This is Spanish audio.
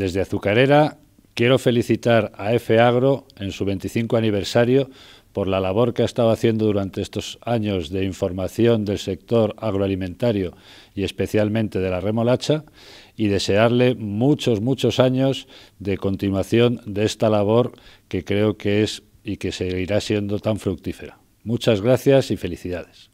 Desde Azucarera quiero felicitar a F. Agro en su 25 aniversario por la labor que ha estado haciendo durante estos años de información del sector agroalimentario y especialmente de la remolacha y desearle muchos, muchos años de continuación de esta labor que creo que es y que seguirá siendo tan fructífera. Muchas gracias y felicidades.